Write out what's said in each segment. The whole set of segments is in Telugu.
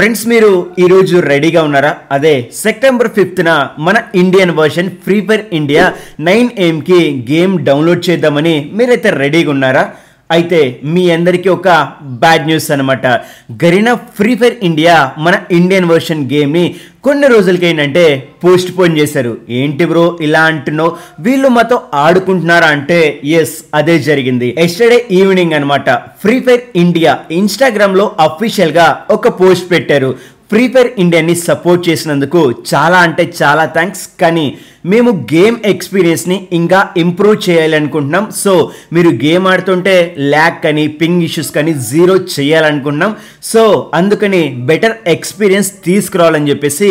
ఫ్రెండ్స్ మీరు ఈరోజు రెడీగా ఉన్నారా అదే సెప్టెంబర్ ఫిఫ్త్న మన Indian version free fire India nine ఏఎంకి గేమ్ డౌన్లోడ్ చేద్దామని మీరైతే రెడీగా ఉన్నారా అయితే మీ అందరికీ ఒక బ్యాడ్ న్యూస్ అనమాట గరీనా ఫ్రీ ఫైర్ ఇండియా మన ఇండియన్ వర్షన్ గేమ్ని కొన్ని రోజులకి ఏంటంటే పోస్ట్ పోన్ చేశారు ఏంటి బ్రో ఇలా అంటున్నో వీళ్ళు మాతో ఆడుకుంటున్నారా అంటే ఎస్ అదే జరిగింది ఎస్టర్డే ఈవినింగ్ అనమాట ఫ్రీ ఫైర్ ఇండియా ఇన్స్టాగ్రామ్లో అఫీషియల్గా ఒక పోస్ట్ పెట్టారు ఫ్రీ ఫైర్ ఇండియాని సపోర్ట్ చేసినందుకు చాలా అంటే చాలా థ్యాంక్స్ కానీ మేము గేమ్ ఎక్స్పీరియన్స్ని ఇంకా ఇంప్రూవ్ చేయాలనుకుంటున్నాం సో మీరు గేమ్ ఆడుతుంటే ల్యాక్ కానీ పింగ్ ఇష్యూస్ కానీ జీరో చేయాలనుకుంటున్నాం సో అందుకని బెటర్ ఎక్స్పీరియన్స్ తీసుకురావాలని చెప్పేసి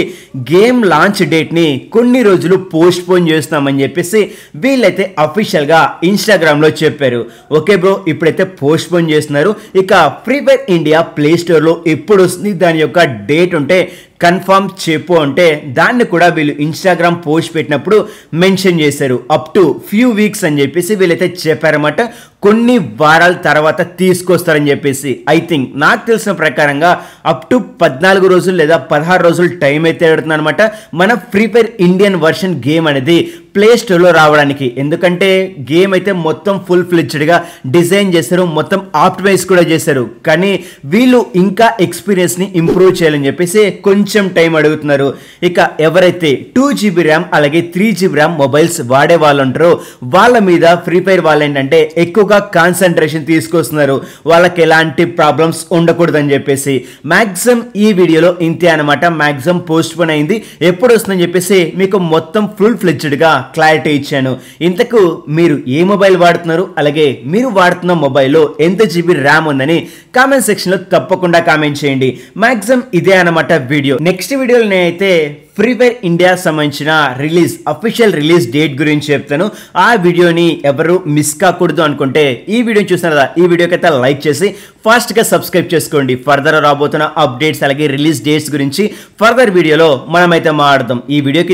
గేమ్ లాంచ్ డేట్ని కొన్ని రోజులు పోస్ట్ పోన్ చేస్తున్నామని చెప్పేసి వీళ్ళైతే అఫీషియల్గా ఇన్స్టాగ్రామ్లో చెప్పారు ఓకే బ్రో ఇప్పుడైతే పోస్ట్ పోన్ చేస్తున్నారు ఇక ఫ్రీ ఫైర్ ఇండియా ప్లే స్టోర్లో ఎప్పుడు వస్తుంది దాని యొక్క డేట్ ఉంటే కన్ఫర్మ్ చెప్పు అంటే దాన్ని కూడా వీళ్ళు ఇన్స్టాగ్రామ్ పోస్ట్ పెట్టినప్పుడు మెన్షన్ చేశారు అప్ టు ఫ్యూ వీక్స్ అని చెప్పేసి వీళ్ళైతే చెప్పారన్నమాట కొన్ని వారాల తర్వాత తీసుకొస్తారని చెప్పేసి ఐ థింక్ నాకు తెలిసిన ప్రకారంగా అప్ టు పద్నాలుగు రోజులు లేదా పదహారు రోజులు టైం అయితే అనమాట మన free fire Indian version game అనేది ప్లే స్టోర్లో రావడానికి ఎందుకంటే గేమ్ అయితే మొత్తం ఫుల్ ఫ్లెడ్జ్డ్గా డిజైన్ చేశారు మొత్తం ఆప్టిమైజ్ కూడా చేశారు కానీ వీళ్ళు ఇంకా ఎక్స్పీరియన్స్ని ఇంప్రూవ్ చేయాలని చెప్పేసి కొంచెం టైం అడుగుతున్నారు ఇక ఎవరైతే టూ జీబీ ర్యామ్ అలాగే త్రీ జీబీ ర్యామ్ మొబైల్స్ వాడే వాళ్ళు ఉంటారో వాళ్ళ మీద ఫ్రీ ఫైర్ వాళ్ళు ఏంటంటే ఎక్కువ ఎక్కువగా కాన్సన్ట్రేషన్ తీసుకొస్తున్నారు వాళ్ళకి ఎలాంటి ప్రాబ్లమ్స్ ఉండకూడదని చెప్పేసి మ్యాక్సిమం ఈ వీడియోలో ఇంతే అనమాట మ్యాక్సిమం పోస్ట్ పోన్ అయింది ఎప్పుడు వస్తుందని చెప్పేసి మీకు మొత్తం ఫుల్ ఫ్లెడ్జ్డ్గా క్లారిటీ ఇచ్చాను ఇంతకు మీరు ఏ మొబైల్ వాడుతున్నారు అలాగే మీరు వాడుతున్న మొబైల్లో ఎంత జీబీ ర్యామ్ ఉందని కామెంట్ సెక్షన్లో తప్పకుండా కామెంట్ చేయండి మ్యాక్సిమం ఇదే అనమాట వీడియో నెక్స్ట్ వీడియోలో నేనైతే ఫ్రీ ఫైర్ ఇండియా సంబంధించిన రిలీజ్ అఫీషియల్ రిలీజ్ డేట్ గురించి చెప్తాను ఆ వీడియోని ఎవరు మిస్ కాకూడదు అనుకుంటే ఈ వీడియోని చూసిన కదా ఈ వీడియోకి అయితే లైక్ చేసి ఫాస్ట్గా సబ్స్క్రైబ్ చేసుకోండి ఫర్దర్ రాబోతున్న అప్డేట్స్ అలాగే రిలీజ్ డేట్స్ గురించి ఫర్దర్ వీడియోలో మనమైతే మాట్లాడదాం ఈ వీడియో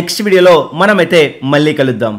నెక్స్ట్ వీడియోలో మనమైతే మళ్ళీ కలుద్దాం